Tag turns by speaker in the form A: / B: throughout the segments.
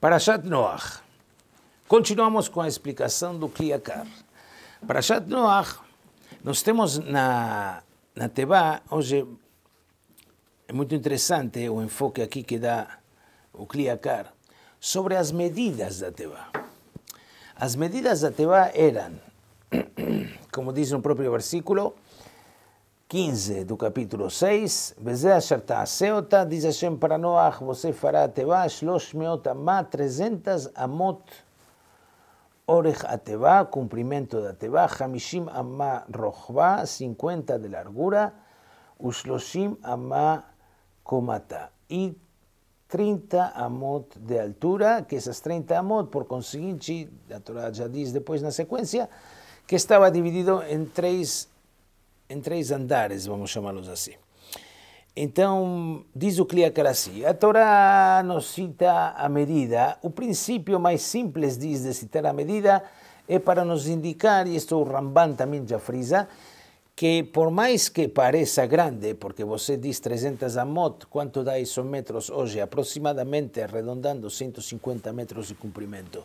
A: Parashat Noach. Continuamos com a explicação do Kliakar. Parashat Noach, nós temos na, na Teba, hoje é muito interessante o enfoque aqui que dá o Kliakar, sobre as medidas da Teba. As medidas da Teba eram, como diz no próprio versículo, 15 do capítulo 6, Beze asher Aseota, dice Hashem para Noah, você fará Teba, Shlosh 300 amot, Orej Ateba, cumprimento de Ateba, Hamishim Amma Rojba, 50 de largura, Ushloshim Amma Komata, y 30 amot de altura, que esas 30 amot, por consiguiente, la Torah ya dice después en la secuencia, que estaba dividido en tres em três andares, vamos chamá-los assim. Então, diz o Kliakarasi, a Torá nos cita a medida, o princípio mais simples diz de citar a medida é para nos indicar, e isto o Ramban também já frisa, que por mais que pareça grande, porque você diz 300 amot, quanto dá isso metros hoje? Aproximadamente, arredondando, 150 metros de comprimento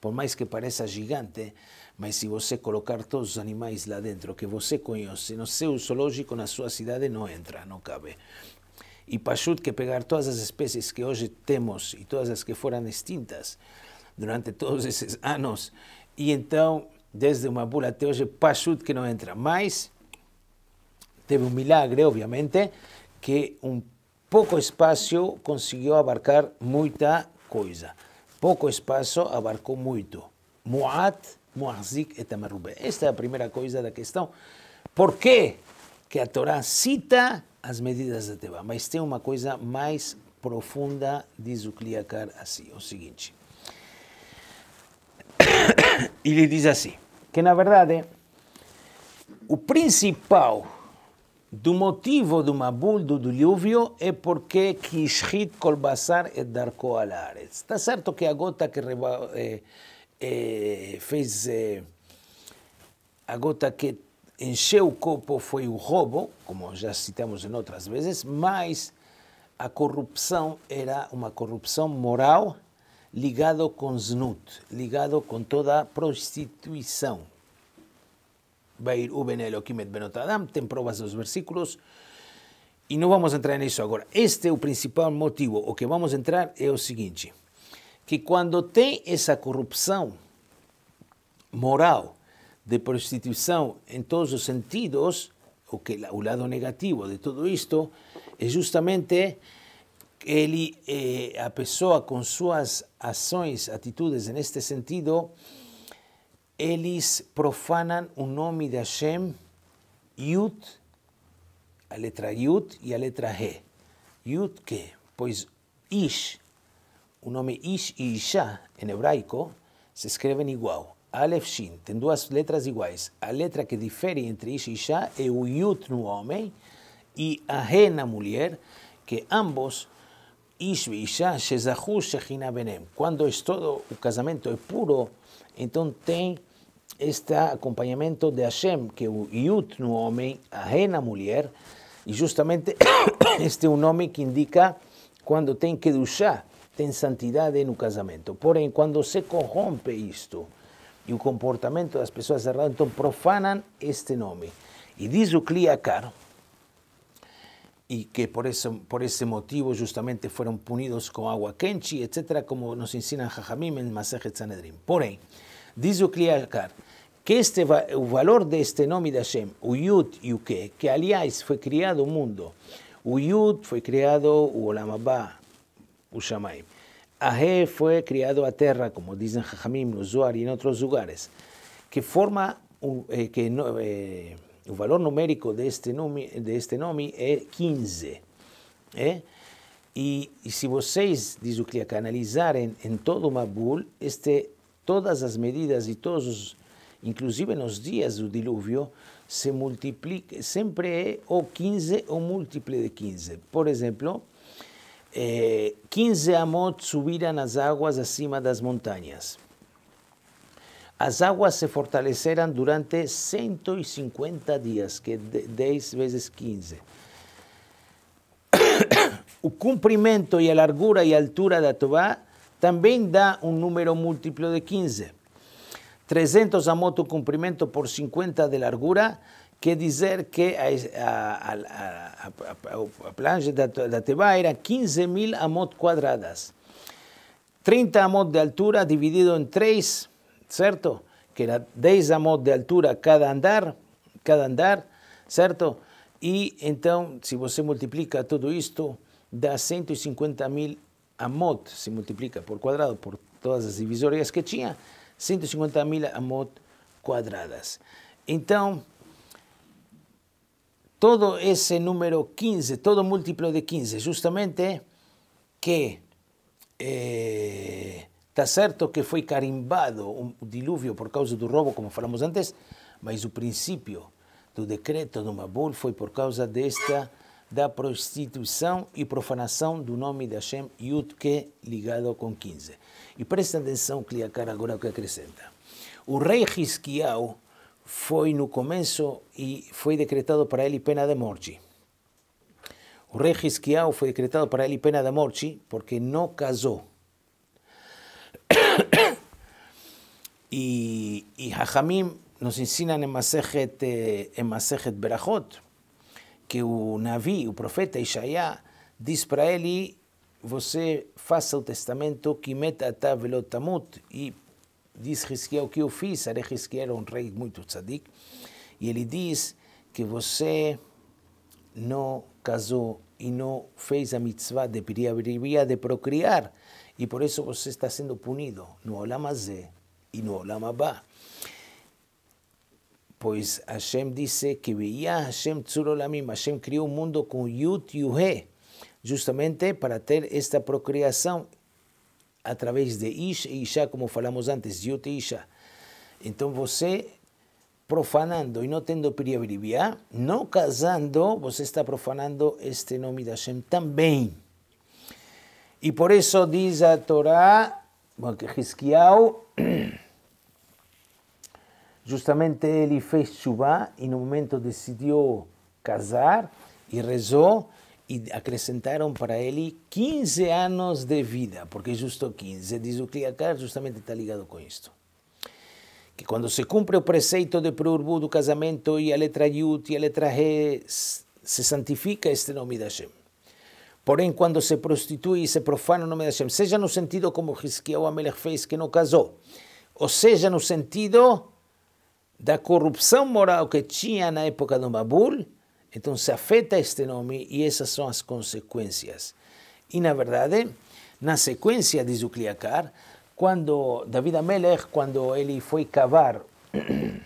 A: por mais que pareça gigante, mas se você colocar todos os animais lá dentro que você conhece, no seu zoológico, na sua cidade, não entra, não cabe. E Pachut que pegar todas as espécies que hoje temos e todas as que foram extintas durante todos esses anos, e então, desde uma bula até hoje, Pachut que não entra mais, teve um milagre, obviamente, que um pouco espaço conseguiu abarcar muita coisa. Pouco espaço abarcou muito. Muat, Muazik e Tamarubé. Esta é a primeira coisa da questão. Por que a Torá cita as medidas da Teva, mas tem uma coisa mais profunda, diz o Kliakar assim, o seguinte. Ele diz assim, que na verdade, o principal do motivo do Mabul, do dilúvio, é porque Kishrit Kolbassar e Darko Alaretz. Está certo que a gota que eh, eh, fez. É, a gota que encheu o copo foi o roubo, como já citamos em outras vezes, mas a corrupção era uma corrupção moral ligado com znut, ligado com toda a prostituição, Beir Uben Eloquimet Adam, tem provas dos versículos, e não vamos entrar nisso agora. Este é o principal motivo. O que vamos entrar é o seguinte: que quando tem essa corrupção moral de prostituição em todos os sentidos, o, que, o lado negativo de tudo isto é justamente ele, eh, a pessoa com suas ações, atitudes neste sentido, Elis profanan un nombre de Hashem, Yud, a letra Yud y a letra He. Yud que, pues Ish, un nombre Ish y Isha en hebraico, se escriben igual. Alef Shin, tienen dos letras iguales. A letra que difere entre Ish y Isha es Yud no hombre y a en na mujer, que ambos Ish y Isha, Shezahu, Shechina Benem. Cuando es todo, el casamento es puro, entonces tem este acompañamiento de Hashem, que Yut hombre, ajena mujer y justamente este un nombre que indica cuando ten duchar ten santidad en un casamiento. en cuando se corrompe esto y el comportamiento de las personas cerradas, entonces profanan este nombre. Y dice el y que por ese, por ese motivo justamente fueron punidos con agua kenchi, etcétera, como nos enseñan Jajamim en sanedrin por ahí Dice Ucliacar, que este valor de valor este nombre de Hashem, Uyud y Uke, Que, que aliás fue criado mundo, Uyud fue creado criado o Olam Ushamayim, o Shamaim, a tierra terra, como dicen Jajamim Luzuar y en otros lugares, que forma eh, que, eh, valor numérico de este nombre este es 15. ¿eh? Y si ustedes, dice vocês, diz en todo Mabul, este todas las medidas y todos inclusive los días del diluvio, se multiplica, siempre o 15 o múltiple de 15. Por ejemplo, 15 eh, amot las aguas encima de las montañas. Las aguas se fortalecerán durante 150 días, que es 10 veces 15. El cumplimiento y la largura y altura de la Tobá también da un número múltiplo de 15. 300 a de comprimento por 50 de largura quiere decir que a, a, a plancha de era 15.000 mil amot cuadradas. 30 amot de altura dividido en 3, ¿cierto? Que era 10 amot de altura cada andar, cada andar, entonces, si então, se você multiplica todo esto, da 150 mil a MOT se multiplica por quadrado por todas as divisórias que tinha, 150 mil amot quadradas. Então, todo esse número 15, todo múltiplo de 15, justamente que está eh, certo que foi carimbado o um dilúvio por causa do roubo, como falamos antes, mas o princípio do decreto do Mabul foi por causa desta da prostituição e profanação do nome de Hashem Yutke, é ligado com 15. E presta atenção, Cliacar, agora o que acrescenta. O rei Hisquial foi no começo e foi decretado para ele pena de morte. O rei Hisquial foi decretado para ele pena de morte porque não casou. e, e Hachamim nos ensina em Masechet, eh, em Masechet Berachot, que o Navi, o profeta Ishaiá, diz para ele: Você faça o testamento que meta atavelotamut. E diz o que eu fiz. Are era um rei muito tzadik. E ele diz que você não casou e não fez a mitzvah de piriabribia de procriar. E por isso você está sendo punido no Olamazé e no Olamabá. Pois Hashem disse que veía Hashem Tzurolamim, Hashem criou o mundo com Yud Yuhe, justamente para ter esta procriação através de Ish e Isha, como falamos antes, Yud e Isha. Então você profanando e não tendo Priyaviribiá, não casando, você está profanando este nome de Hashem também. E por isso diz a Torá, Hisquiao, justamente ele fez chuva e no momento decidiu casar e rezou e acrescentaram para ele 15 anos de vida, porque justo 15, diz o Kliakar, justamente está ligado com isto. Que quando se cumpre o preceito de Purbu do casamento e a letra Yud e a letra He, se santifica este nome da Hashem. Porém, quando se prostitui e se profana o nome da Hashem, seja no sentido como Hiskiel Amelech fez, que não casou, ou seja no sentido da corrupção moral que tinha na época do Babul, então se afeta este nome e essas são as consequências. E na verdade, na sequência de Zucliacar, quando David Amelech, quando ele foi cavar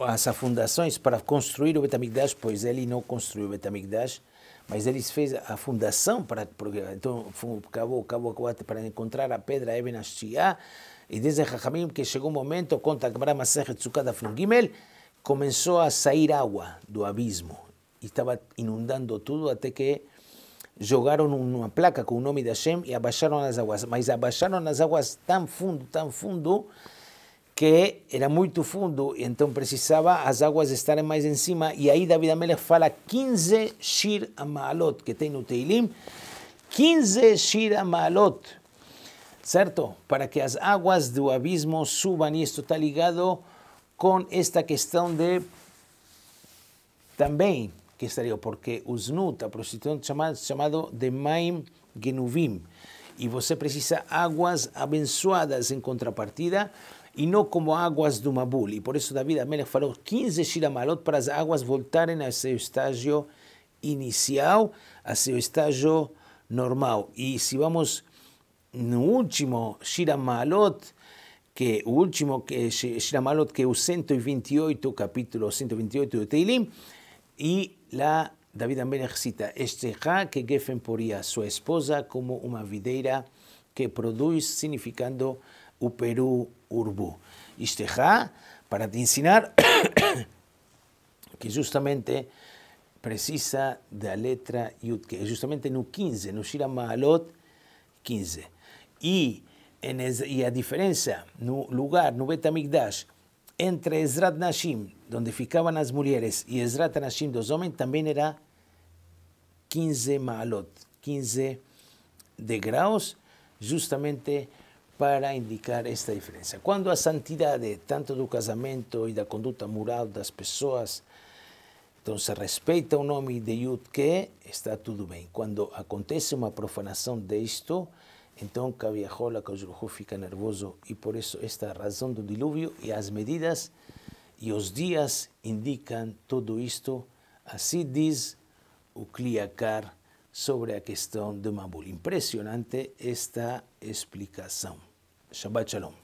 A: as fundações para construir o Betamigdash, pois ele não construiu o Betamigdash, mas eles fez a fundação para porque, então foi, acabou acabou para encontrar a pedra Eben Ashtiá e dizem Rachamim que chegou um momento conta que Brahma Sechetsukada Frungimel começou a sair água do abismo e estava inundando tudo até que jogaram uma placa com o nome de Hashem e abaixaram as águas mas abaixaram as águas tão fundo tão fundo que era muito fundo, então precisava as águas estarem mais em cima, e aí David Amelech fala 15 Shir Amalot, que tem no Teilim, 15 Shir Amalot, certo? Para que as águas do abismo subam, e isto está ligado com esta questão de também, que estaria, porque os Nut, a prostituição chamada, chamado de Maim Genuvim, e você precisa águas abençoadas em contrapartida, e não como águas do Mabul. E por isso Davi Amelech falou 15 shiramalot para as águas voltarem ao seu estágio inicial, ao seu estágio normal. E se vamos no último shiramalot, que o último que Shiramalot, que é o 128, capítulo 128 do Teilim, e lá David Ambeler cita este Ha que Geffen poria sua esposa como uma videira que produz, significando perú urbu. esteja para te ensinar que justamente precisa de la letra Yud, que justamente en 15 en Shira Mahalot 15. Y, en y a diferencia, no lugar, no Betamigdash, entre Ezrat Nashim, donde ficaban las mujeres, y Ezrat Nashim, los hombres, también era 15 Mahalot, 15 de grados, justamente para indicar esta diferença. Quando a santidade, tanto do casamento e da conduta moral das pessoas, então se respeita o nome de Yudke, está tudo bem. Quando acontece uma profanação disto, então Kaviahola, Kajuruhu fica nervoso e por isso esta razão do dilúvio e as medidas e os dias indicam tudo isto. Assim diz o Kliakar sobre a questão de Mabul. Impressionante esta explicação. Shabbat Shalom.